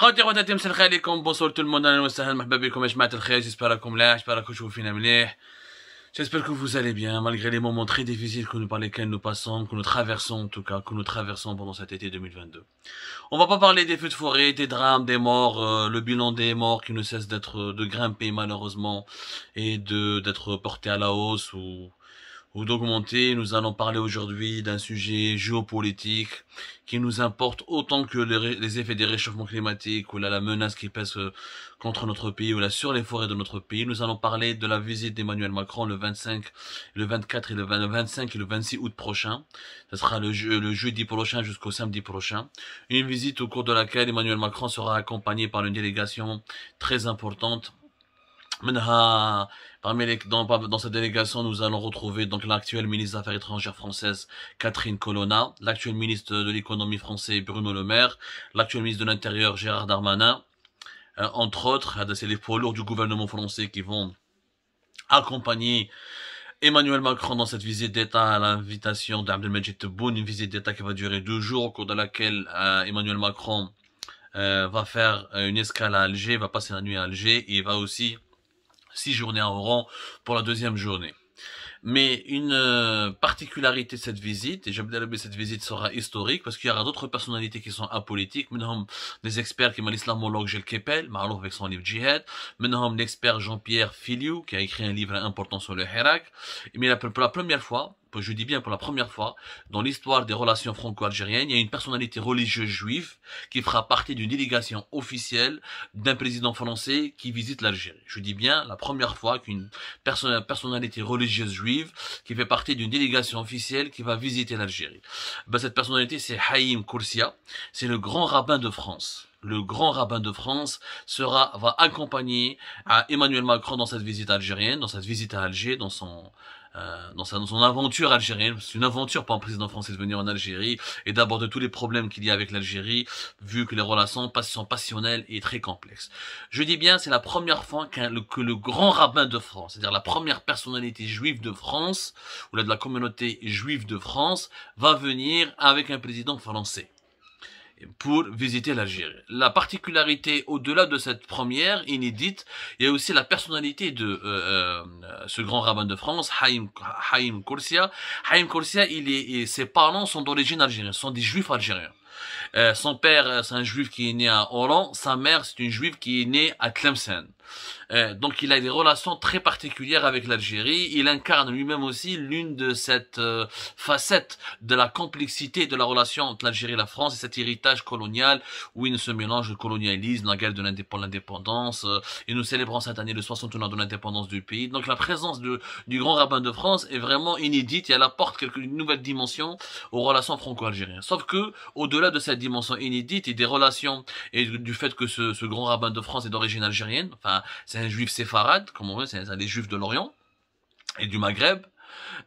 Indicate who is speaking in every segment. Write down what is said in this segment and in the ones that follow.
Speaker 1: J'espère que vous allez bien, malgré les moments très difficiles que nous, par lesquels nous passons, que nous traversons en tout cas, que nous traversons pendant cet été 2022. On va pas parler des feux de forêt, des drames, des morts, euh, le bilan des morts qui ne cesse d'être euh, de grimper malheureusement et de d'être portés à la hausse ou ou d'augmenter. Nous allons parler aujourd'hui d'un sujet géopolitique qui nous importe autant que les effets des réchauffements climatiques ou la, menace qui pèse euh, contre notre pays ou la sur les forêts de notre pays. Nous allons parler de la visite d'Emmanuel Macron le 25, le 24 et le, 25 et le 26 août prochain. Ce sera le jeudi prochain jusqu'au samedi prochain. Une visite au cours de laquelle Emmanuel Macron sera accompagné par une délégation très importante Parmi les, dans, dans cette délégation, nous allons retrouver donc l'actuelle ministre des Affaires étrangères française Catherine Colonna, l'actuel ministre de l'économie française Bruno Le Maire, l'actuel ministre de l'Intérieur Gérard Darmanin, euh, entre autres, c'est les poids lourds du gouvernement français qui vont accompagner Emmanuel Macron dans cette visite d'État à l'invitation d'Abdelmajid Tebboune, une visite d'État qui va durer deux jours, au cours de laquelle euh, Emmanuel Macron euh, va faire euh, une escale à Alger, va passer la nuit à Alger et va aussi six journées en Oran pour la deuxième journée. Mais une euh, particularité de cette visite, et que cette visite sera historique, parce qu'il y aura d'autres personnalités qui sont apolitiques, maintenant des experts qui l'islamologue Gilles Kepel, Marouf avec son livre Jihad, maintenant l'expert Jean-Pierre Filiou, qui a écrit un livre important sur le Hirak, mais pour la première fois, je dis bien pour la première fois, dans l'histoire des relations franco-algériennes, il y a une personnalité religieuse juive qui fera partie d'une délégation officielle d'un président français qui visite l'Algérie. Je dis bien la première fois qu'une personnalité religieuse juive qui fait partie d'une délégation officielle qui va visiter l'Algérie. Ben, cette personnalité, c'est Haïm Kursia, c'est le grand rabbin de France le grand rabbin de France sera va accompagner à Emmanuel Macron dans cette visite algérienne, dans cette visite à Alger, dans son euh, dans, sa, son aventure algérienne. C'est une aventure pour un président français de venir en Algérie et d'aborder tous les problèmes qu'il y a avec l'Algérie, vu que les relations sont passionnelles et très complexes. Je dis bien, c'est la première fois que le grand rabbin de France, c'est-à-dire la première personnalité juive de France, ou la de la communauté juive de France, va venir avec un président français pour visiter l'Algérie. La particularité, au-delà de cette première inédite, il y a aussi la personnalité de euh, euh, ce grand rabbin de France, Haïm, Haïm Haïm Korsia et ses parents sont d'origine algérienne, sont des juifs algériens. Euh, son père, euh, c'est un juif qui est né à Oran. Sa mère, c'est une juive qui est née à Tlemcen. Euh, donc il a des relations très particulières avec l'Algérie. Il incarne lui-même aussi l'une de cette euh, facette de la complexité de la relation entre l'Algérie et la France et cet héritage colonial où il se mélange le colonialisme, la guerre de l'indépendance. et nous célébrons cette année le 60 ans de l'indépendance du pays. Donc la présence du grand rabbin de France est vraiment inédite et elle apporte quelques, une nouvelle dimension aux relations franco-algériennes. Sauf que, au-delà de cette dimension inédite et des relations et du fait que ce, grand rabbin de France est d'origine algérienne, enfin, c'est un juif séfarade, comme on veut, c'est un, des juifs de l'Orient et du Maghreb,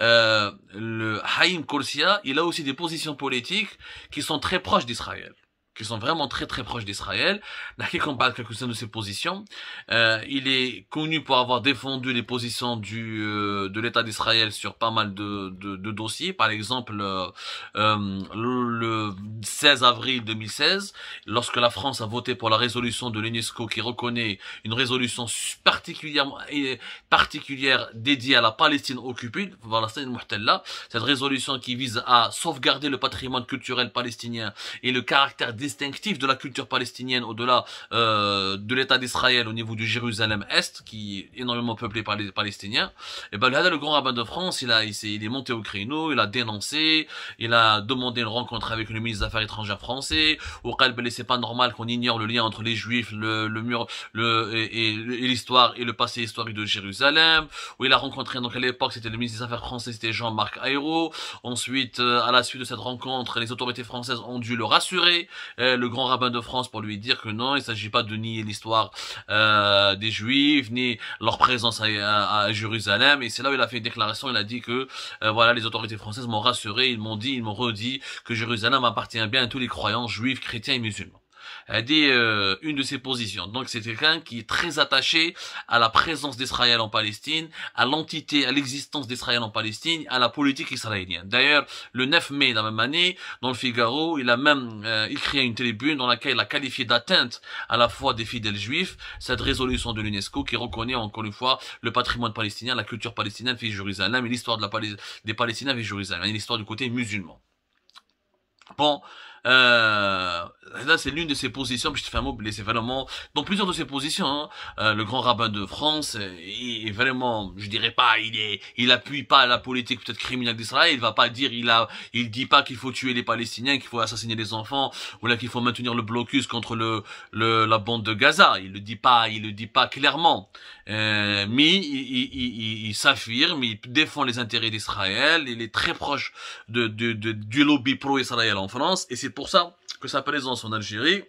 Speaker 1: euh, le Haïm Korsia, il a aussi des positions politiques qui sont très proches d'Israël qui sont vraiment très très proches d'Israël. Naki combat quelques-unes de ses positions. Euh, il est connu pour avoir défendu les positions du, euh, de l'État d'Israël sur pas mal de, de, dossiers. Par exemple, euh, le 16 avril 2016, lorsque la France a voté pour la résolution de l'UNESCO qui reconnaît une résolution particulièrement particulière dédiée à la Palestine occupée, Palestine cette résolution qui vise à sauvegarder le patrimoine culturel palestinien et le caractère distinctif de la culture palestinienne au-delà euh, de l'État d'Israël au niveau du Jérusalem-Est, qui est énormément peuplé par les Palestiniens, et eh ben le grand rabbin de France, il, a, il, est, il est monté au créneau, il a dénoncé, il a demandé une rencontre avec le ministre des Affaires étrangères français, au Qalbel, eh, c'est pas normal qu'on ignore le lien entre les Juifs, le, le mur le, et, et l'histoire et le passé historique de Jérusalem, où il a rencontré, donc à l'époque, c'était le ministre des Affaires français, c'était Jean-Marc Ayrault, ensuite, euh, à la suite de cette rencontre, les autorités françaises ont dû le rassurer, eh, le grand rabbin de France pour lui dire que non, il ne s'agit pas de nier l'histoire euh, des Juifs, ni leur présence à, Jérusalem. Et c'est là où il a fait une déclaration, il a dit que euh, voilà, les autorités françaises m'ont rassuré, ils m'ont dit, ils m'ont redit que Jérusalem appartient bien à tous les croyants juifs, chrétiens et musulmans. Euh, des euh, une de ses positions. Donc c'est quelqu'un qui est très attaché à la présence d'Israël en Palestine, à l'entité, à l'existence d'Israël en Palestine, à la politique israélienne. D'ailleurs, le 9 mai de la même année, dans le Figaro, il a même il euh, écrit une tribune dans laquelle il a qualifié d'atteinte à la fois des fidèles juifs cette résolution de l'UNESCO qui reconnaît encore une fois le patrimoine palestinien, la culture palestinienne via Jérusalem et l'histoire de la des Palestiniens avec Jérusalem, et l'histoire du côté musulman. Bon, euh, Là, c'est l'une de ses positions, puis je te fais un mot, c'est vraiment, dans plusieurs de ses positions, hein. euh, le grand rabbin de France, euh, est vraiment, je dirais pas, il est, il appuie pas la politique peut-être criminelle d'Israël, il va pas dire, il a, il dit pas qu'il faut tuer les Palestiniens, qu'il faut assassiner les enfants, ou là qu'il faut maintenir le blocus contre le, la bande de Gaza, il le dit pas, il le dit pas clairement, euh, mais il, il, il, il s'affirme, il défend les intérêts d'Israël, il est très proche de, du lobby pro-Israël en France, et c'est pour ça que ça plaisance en Algérie,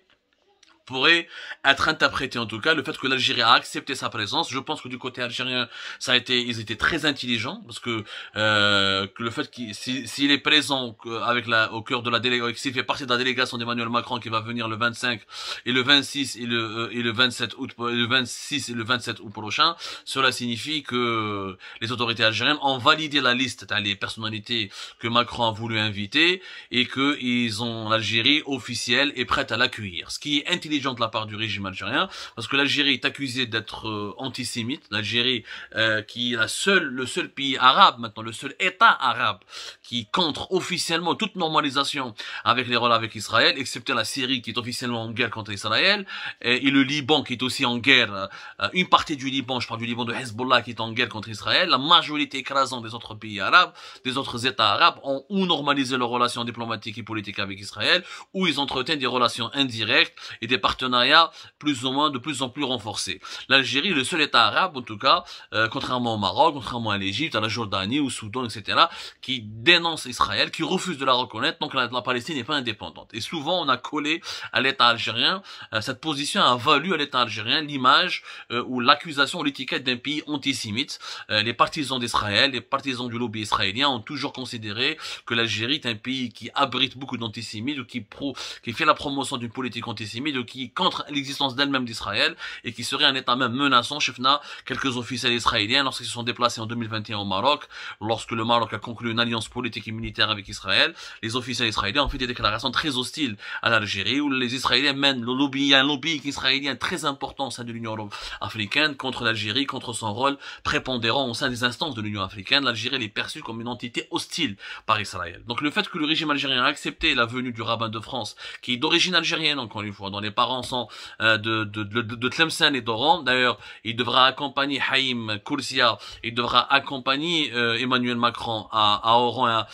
Speaker 1: pourrait être interprété en tout cas le fait que l'Algérie a accepté sa présence. Je pense que du côté algérien, ça a été, ils étaient très intelligents parce que, euh, que le fait qu'il s'il est présent avec la au cœur de la délégation, s'il fait partie de la délégation d'Emmanuel Macron qui va venir le 25 et le 26 et le euh, et le 27 août, euh, le 26 et le 27 août prochain, cela signifie que les autorités algériennes ont validé la liste les personnalités que Macron a voulu inviter et que ils ont l'Algérie officielle est prête à l'accueillir. Ce qui est intelligent de la part du régime algérien, parce que l'Algérie est accusée d'être euh, antisémite. L'Algérie, euh, qui est la seule, le seul pays arabe maintenant, le seul État arabe qui contre officiellement toute normalisation avec les relations avec Israël, excepté la Syrie qui est officiellement en guerre contre Israël, et, le Liban qui est aussi en guerre. Euh, une partie du Liban, je parle du Liban de Hezbollah qui est en guerre contre Israël. La majorité écrasante des autres pays arabes, des autres États arabes, ont ou normalisé leurs relations diplomatiques et politiques avec Israël, ou ils entretiennent des relations indirectes et des Partenariat plus ou moins de plus en plus renforcés. L'Algérie, le seul État arabe en tout cas, euh, contrairement au Maroc, contrairement à l'Égypte, à la Jordanie, au Soudan, etc., qui dénonce Israël, qui refuse de la reconnaître, donc la, Palestine n'est pas indépendante. Et souvent, on a collé à l'État algérien, euh, cette position a valu à l'État algérien l'image euh, ou l'accusation ou l'étiquette d'un pays antisémite. les partisans d'Israël, les partisans du lobby israélien ont toujours considéré que l'Algérie est un pays qui abrite beaucoup d'antisémites ou qui, pro, qui fait la promotion d'une politique antisémite ou qui contre l'existence d'elle-même d'Israël et qui serait un État même menaçant. Chefna, quelques officiels israéliens, lorsqu'ils se sont déplacés en 2021 au Maroc, lorsque le Maroc a conclu une alliance politique et militaire avec Israël, les officiels israéliens ont fait des déclarations très hostiles à l'Algérie, où les Israéliens mènent le lobby, un lobby israélien très important au sein de l'Union africaine contre l'Algérie, contre son rôle prépondérant au sein des instances de l'Union africaine. L'Algérie est perçue comme une entité hostile par Israël. Donc le fait que le régime algérien a accepté la venue du rabbin de France, qui est d'origine algérienne encore une fois, dans les paroles ensemble euh, de, Tlemcen et d'Oran. D'ailleurs, il devra accompagner Haïm Kursia, il devra accompagner euh, Emmanuel Macron à, Oran. À,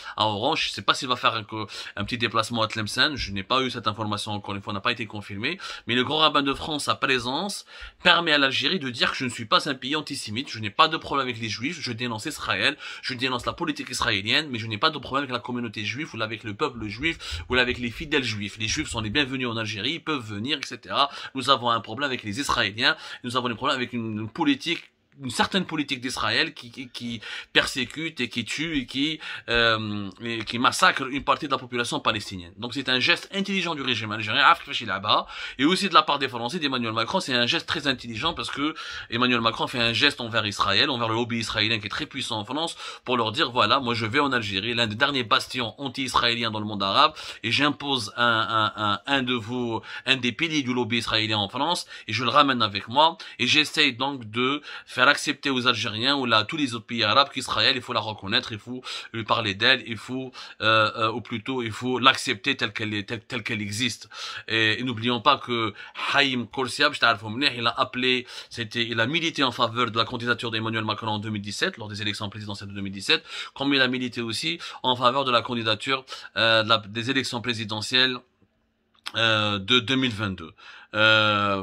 Speaker 1: Je ne sais pas s'il va faire un, petit déplacement à Tlemcen, je n'ai pas eu cette information encore une fois, n'a pas été confirmée. Mais le grand rabbin de France, sa présence, permet à l'Algérie de dire que je ne suis pas un pays antisémite, je n'ai pas de problème avec les juifs, je dénonce Israël, je dénonce la politique israélienne, mais je n'ai pas de problème avec la communauté juive ou avec le peuple juif ou avec les fidèles juifs. Les juifs sont les bienvenus en Algérie, ils peuvent venir etc. Nous avons un problème avec les Israéliens, nous avons un problème avec une politique une certaine politique d'Israël qui, qui, persécute et qui tue et qui, euh, qui massacre une partie de la population palestinienne. Donc c'est un geste intelligent du régime algérien, là-bas et aussi de la part des Français, d'Emmanuel Macron, c'est un geste très intelligent parce que Emmanuel Macron fait un geste envers Israël, envers le lobby israélien qui est très puissant en France, pour leur dire, voilà, moi je vais en Algérie, l'un des derniers bastions anti-israéliens dans le monde arabe, et j'impose un, un, un, de vos, un des piliers du lobby israélien en France, et je le ramène avec moi, et j'essaye donc de faire faire accepter aux Algériens ou là, à tous les autres pays arabes qu'Israël, il faut la reconnaître, il faut lui parler d'elle, il faut, euh, euh ou plutôt, il faut l'accepter telle qu'elle est, telle, qu'elle existe. Et, n'oublions pas que Haïm Korsiab, il a appelé, c'était, il a milité en faveur de la candidature d'Emmanuel Macron en 2017, lors des élections présidentielles de 2017, comme il a milité aussi en faveur de la candidature euh, des élections présidentielles euh, de 2022. Euh,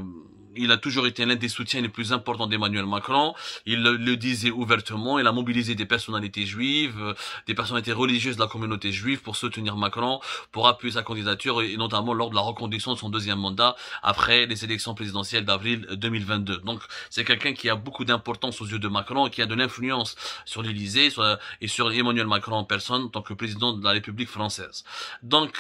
Speaker 1: il a toujours été l'un des soutiens les plus importants d'Emmanuel Macron. Il le, disait ouvertement. Il a mobilisé des personnalités juives, euh, des personnalités religieuses de la communauté juive pour soutenir Macron, pour appuyer sa candidature et, notamment lors de la reconduction de son deuxième mandat après les élections présidentielles d'avril 2022. Euh, Donc c'est quelqu'un qui a beaucoup d'importance aux yeux de Macron, qui a de l'influence sur l'Élysée euh, et sur Emmanuel Macron en personne en tant que président de la République française. Donc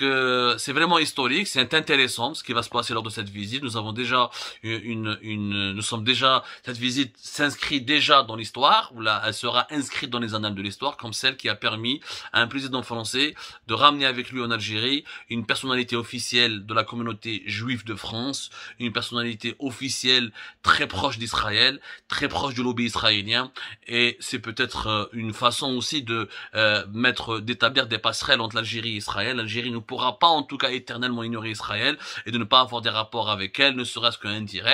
Speaker 1: c'est vraiment historique, c'est intéressant ce qui va se passer lors de cette visite. Nous avons déjà eu une, nous sommes déjà, cette visite s'inscrit déjà dans l'histoire, ou là, elle sera inscrite dans les annales de l'histoire, comme celle qui a permis à un président français de ramener avec lui en Algérie une personnalité officielle de la communauté juive de France, une personnalité officielle très proche d'Israël, très proche du lobby israélien, et c'est peut-être euh, une façon aussi de euh, mettre, d'établir des passerelles entre l'Algérie et Israël. L'Algérie ne pourra pas, en tout cas, éternellement ignorer Israël et de ne pas avoir des rapports avec elle, ne serait-ce qu'indirect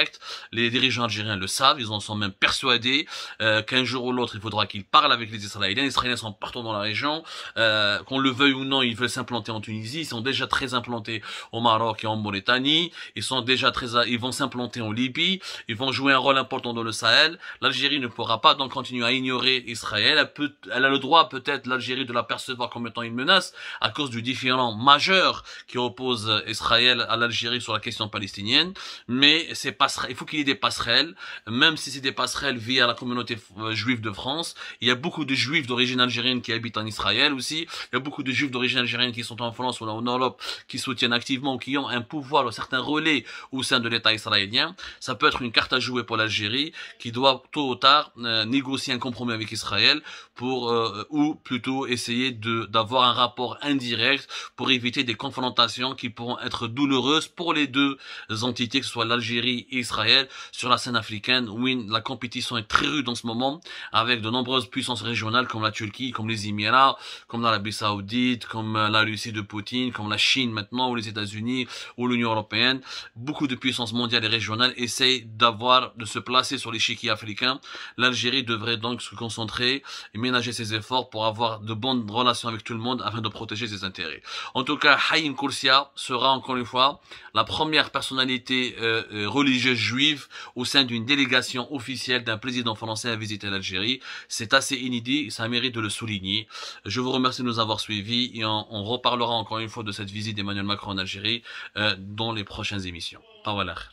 Speaker 1: les dirigeants algériens le savent, ils en sont même persuadés euh, qu'un jour ou l'autre, il faudra qu'ils parlent avec les Israéliens. Les Israéliens sont partout dans la région. Euh, qu'on le veuille ou non, ils veulent s'implanter en Tunisie. Ils sont déjà très implantés au Maroc et en Mauritanie. Ils sont déjà très, ils vont s'implanter en Libye. Ils vont jouer un rôle important dans le Sahel. L'Algérie ne pourra pas donc continuer à ignorer Israël. Elle, elle a le droit peut-être l'Algérie de la percevoir comme étant une menace à cause du différent majeur qui oppose Israël à l'Algérie sur la question palestinienne. Mais c'est pas il faut qu'il y ait des passerelles, même si c'est des passerelles via la communauté euh, juive de France. Il y a beaucoup de juifs d'origine algérienne qui habitent en Israël aussi. Il y a beaucoup de juifs d'origine algérienne qui sont en France ou en Europe, qui soutiennent activement ou qui ont un pouvoir, ou certains relais au sein de l'État israélien. Ça peut être une carte à jouer pour l'Algérie, qui doit tôt ou tard euh, négocier un compromis avec Israël euh, ou plutôt essayer d'avoir un rapport indirect pour éviter des confrontations qui pourront être douloureuses pour les deux entités, que ce soit l'Algérie Israël sur la scène africaine où la compétition est très rude en ce moment avec de nombreuses puissances régionales comme la Turquie, comme les Emirats, comme l'Arabie Saoudite, comme euh, la Russie de Poutine, comme la Chine maintenant ou les États-Unis ou l'Union Européenne. Beaucoup de puissances mondiales et régionales essayent d'avoir, de se placer sur les chiquis africains L'Algérie devrait donc se concentrer et ménager ses efforts pour avoir de bonnes relations avec tout le monde afin de protéger ses intérêts. En tout cas, Haïm Kursia sera encore une fois la première personnalité euh, euh, religieuse juive au sein d'une délégation officielle d'un président français à visiter l'Algérie. C'est assez inédit, ça mérite de le souligner. Je vous remercie de nous avoir suivis et on, reparlera encore une fois de cette visite d'Emmanuel Macron en Algérie euh, dans les prochaines émissions. Au revoir.